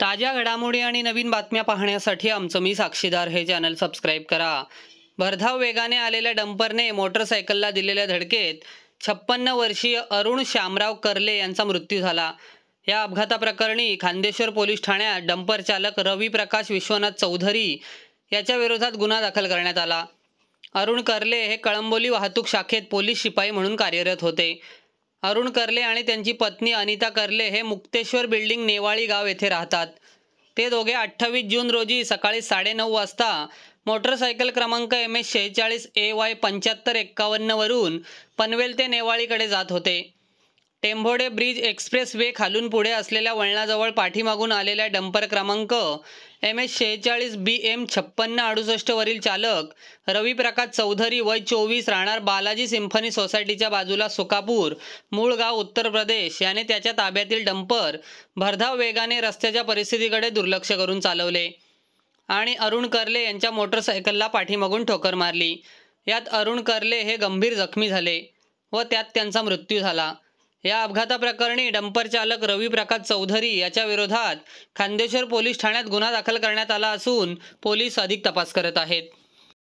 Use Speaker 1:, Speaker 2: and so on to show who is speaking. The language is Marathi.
Speaker 1: ताज्या घडामोडी आणि नवीन बातम्या पाहण्यासाठी आमचं मी साक्षीदार हे चॅनल सबस्क्राईब करा भरधाव वेगाने आलेल्या डंपरने मोटरसायकलला दिलेल्या धडकेत छप्पन्न वर्षीय अरुण श्यामराव करले यांचा मृत्यू झाला या अपघाताप्रकरणी खांदेश्वर पोलीस ठाण्यात डंपर चालक रवी प्रकाश विश्वनाथ चौधरी याच्या विरोधात गुन्हा दाखल करण्यात आला अरुण करले हे कळंबोली वाहतूक शाखेत पोलीस शिपाई म्हणून कार्यरत होते अरुण कर्ले आणि त्यांची पत्नी अनिता कर्ले हे मुक्तेश्वर बिल्डिंग नेवाळी गाव येथे राहतात ते दोघे अठ्ठावीस जून रोजी सकाळी साडेनऊ वाजता मोटरसायकल क्रमांक एम एस शेहेचाळीस ए वाय पंच्याहत्तर एक्कावन्नवरून पनवेल ते नेवाळीकडे जात होते टेंभोडे ब्रिज एक्सप्रेस वे खालून पुढे असलेल्या वळणाजवळ पाठीमागून आलेल्या डंपर क्रमांक एम एस शेहेचाळीस बी एम छप्पन्न वरील चालक रवी प्रकाश चौधरी वय चोवीस राहणार बालाजी सिम्फनी सोसायटीच्या बाजूला सुकापूर मूळ गाव उत्तर प्रदेश याने त्याच्या ताब्यातील डंपर भरधाव वेगाने रस्त्याच्या परिस्थितीकडे दुर्लक्ष करून चालवले आणि अरुण करले यांच्या मोटरसायकलला पाठीमागून ठोकर मारली यात अरुण करले हे गंभीर जखमी झाले व त्यात त्यांचा मृत्यू झाला या अपघाताप्रकरणी डंपर चालक रवी प्रकाश चौधरी याच्या विरोधात खांदेश्वर पोलीस ठाण्यात गुन्हा दाखल करण्यात आला असून पोलीस अधिक तपास करत आहेत